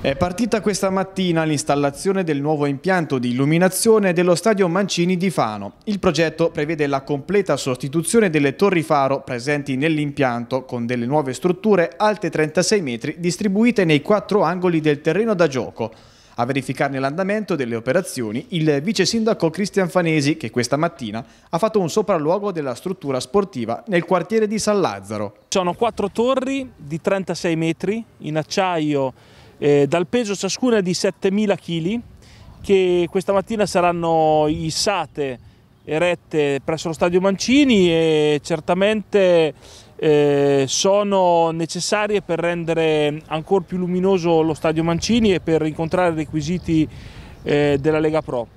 È partita questa mattina l'installazione del nuovo impianto di illuminazione dello stadio Mancini di Fano. Il progetto prevede la completa sostituzione delle torri faro presenti nell'impianto con delle nuove strutture alte 36 metri distribuite nei quattro angoli del terreno da gioco. A verificarne l'andamento delle operazioni il vice sindaco Cristian Fanesi che questa mattina ha fatto un sopralluogo della struttura sportiva nel quartiere di San Lazzaro. Sono quattro torri di 36 metri in acciaio eh, dal peso ciascuna di 7.000 kg che questa mattina saranno issate erette presso lo stadio Mancini e certamente eh, sono necessarie per rendere ancora più luminoso lo stadio Mancini e per incontrare i requisiti eh, della Lega Pro.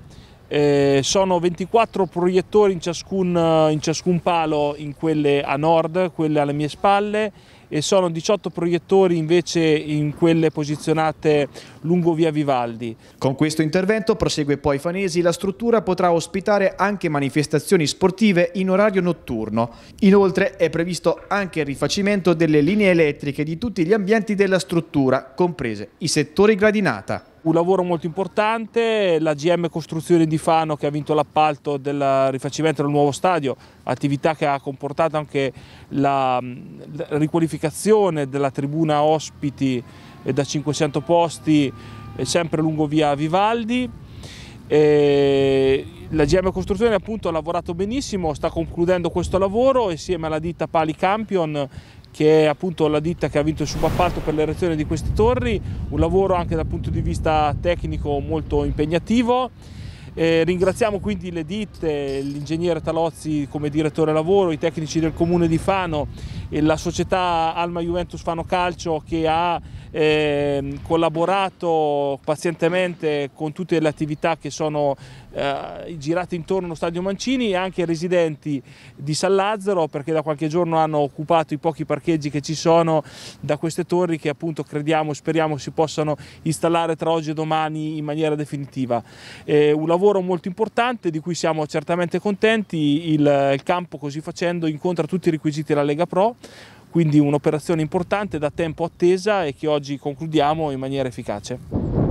Eh, sono 24 proiettori in ciascun, eh, in ciascun, palo in quelle a nord, quelle alle mie spalle e sono 18 proiettori invece in quelle posizionate lungo via Vivaldi. Con questo intervento, prosegue poi Fanesi, la struttura potrà ospitare anche manifestazioni sportive in orario notturno. Inoltre è previsto anche il rifacimento delle linee elettriche di tutti gli ambienti della struttura, comprese i settori gradinata. Un lavoro molto importante, la GM Costruzione di Fano che ha vinto l'appalto del rifacimento del nuovo stadio, attività che ha comportato anche la, la riqualificazione della tribuna ospiti eh, da 500 posti eh, sempre lungo via Vivaldi. E la GM Costruzione appunto ha lavorato benissimo, sta concludendo questo lavoro insieme alla ditta Pali Campion che è appunto la ditta che ha vinto il subappalto per l'erezione di queste torri, un lavoro anche dal punto di vista tecnico molto impegnativo. Eh, ringraziamo quindi le ditte, l'ingegnere Talozzi come direttore lavoro, i tecnici del comune di Fano e la società Alma Juventus Fano Calcio che ha eh, collaborato pazientemente con tutte le attività che sono eh, girate intorno allo stadio Mancini e anche i residenti di San Lazzaro perché da qualche giorno hanno occupato i pochi parcheggi che ci sono da queste torri che appunto crediamo e speriamo si possano installare tra oggi e domani in maniera definitiva. Eh, un lavoro molto importante di cui siamo certamente contenti, il, il campo così facendo incontra tutti i requisiti della Lega Pro, quindi un'operazione importante da tempo attesa e che oggi concludiamo in maniera efficace.